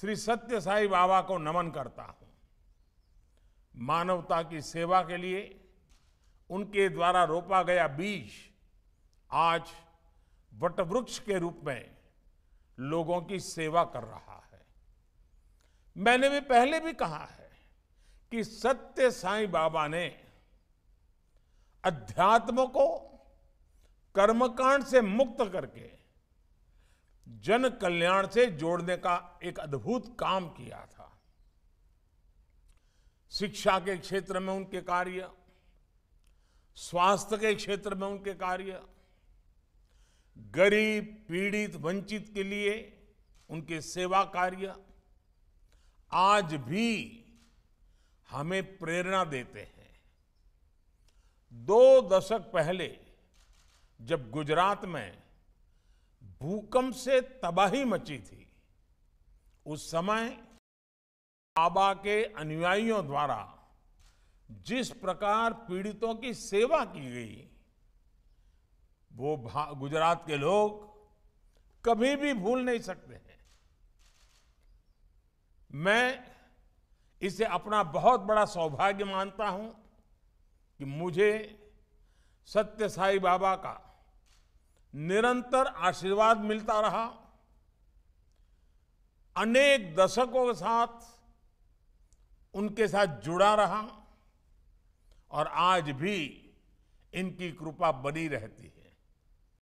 श्री सत्य साई बाबा को नमन करता हूं मानवता की सेवा के लिए उनके द्वारा रोपा गया बीज आज वटवृक्ष के रूप में लोगों की सेवा कर रहा है मैंने भी पहले भी कहा है कि सत्य साई बाबा ने अध्यात्म को कर्मकांड से मुक्त करके जन कल्याण से जोड़ने का एक अद्भुत काम किया था शिक्षा के क्षेत्र में उनके कार्य स्वास्थ्य के क्षेत्र में उनके कार्य गरीब पीड़ित वंचित के लिए उनके सेवा कार्य आज भी हमें प्रेरणा देते हैं दो दशक पहले जब गुजरात में भूकंप से तबाही मची थी उस समय बाबा के अनुयायियों द्वारा जिस प्रकार पीड़ितों की सेवा की गई वो गुजरात के लोग कभी भी भूल नहीं सकते हैं मैं इसे अपना बहुत बड़ा सौभाग्य मानता हूं कि मुझे सत्य साई बाबा का निरंतर आशीर्वाद मिलता रहा अनेक दशकों के साथ उनके साथ जुड़ा रहा और आज भी इनकी कृपा बनी रहती है